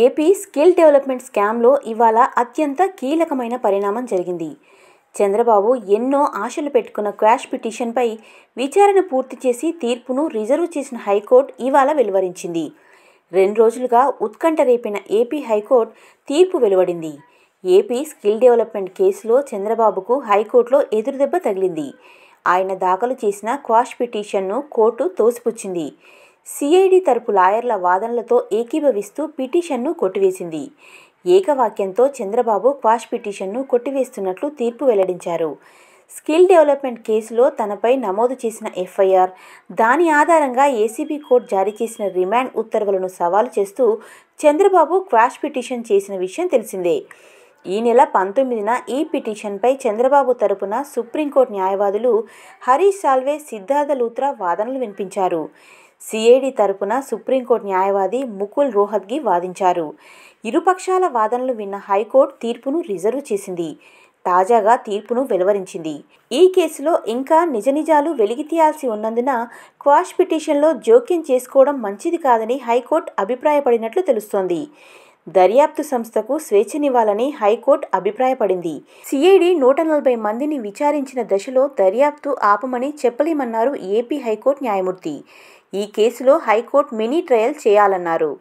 AP skill development స్కామ్లో ఇవాళ అత్యంత కీలకమైన పరిణామం జరిగింది చంద్రబాబు ఎన్నో ఆశలు పెట్టుకున్న క్వాష్ పిటిషన్పై విచారణ పూర్తి చేసి తీర్పును రిజర్వ్ చేసిన హైకోర్టు ఇవాళ వెలువరించింది రెండు రోజులుగా ఉత్కంఠ రేపిన ఏపీ హైకోర్టు తీర్పు వెలువడింది ఏపీ స్కిల్ డెవలప్మెంట్ కేసులో చంద్రబాబుకు హైకోర్టులో ఎదురుదెబ్బ తగిలింది ఆయన దాఖలు చేసిన క్వాష్ పిటిషన్ను కోర్టు తోసిపుచ్చింది సిఐడి తరపు లాయర్ల వాదనలతో ఏకీభవిస్తూ పిటిషన్ను కొట్టివేసింది ఏకవాక్యంతో చంద్రబాబు క్వాష్ పిటిషన్ను కొట్టివేస్తున్నట్లు తీర్పు వెల్లడించారు స్కిల్ డెవలప్మెంట్ కేసులో తనపై నమోదు చేసిన ఎఫ్ఐఆర్ దాని ఆధారంగా ఏసీబీ కోర్టు జారీ చేసిన రిమాండ్ ఉత్తర్వులను సవాలు చేస్తూ చంద్రబాబు క్వాష్ పిటిషన్ చేసిన విషయం తెలిసిందే ఈ నెల పంతొమ్మిదిన ఈ పిటిషన్పై చంద్రబాబు తరపున సుప్రీంకోర్టు న్యాయవాదులు హరీష్ సాల్వే సిద్ధార్థ లూత్రా వాదనలు వినిపించారు సిఐడి తరపున సుప్రీంకోర్టు న్యాయవాది ముకుల్ రోహత్గి వాదించారు ఇరుపక్షాల వాదనలు విన్న హైకోర్టు తీర్పును రిజర్వ్ చేసింది తాజాగా తీర్పును వెలువరించింది ఈ కేసులో ఇంకా నిజ నిజాలు వెలిగితీయాల్సి ఉన్నందున క్వాష్ పిటిషన్లో జోక్యం చేసుకోవడం మంచిది కాదని హైకోర్టు అభిప్రాయపడినట్లు తెలుస్తోంది దర్యాప్తు సంస్థకు స్వేచ్ఛనివ్వాలని హైకోర్టు అభిప్రాయపడింది సిఐడి నూట నలభై మందిని విచారించిన దశలో దర్యాప్తు ఆపమని చెప్పలేమన్నారు ఏపీ హైకోర్టు న్యాయమూర్తి ఈ కేసులో హైకోర్టు మినీ ట్రయల్ చేయాలన్నారు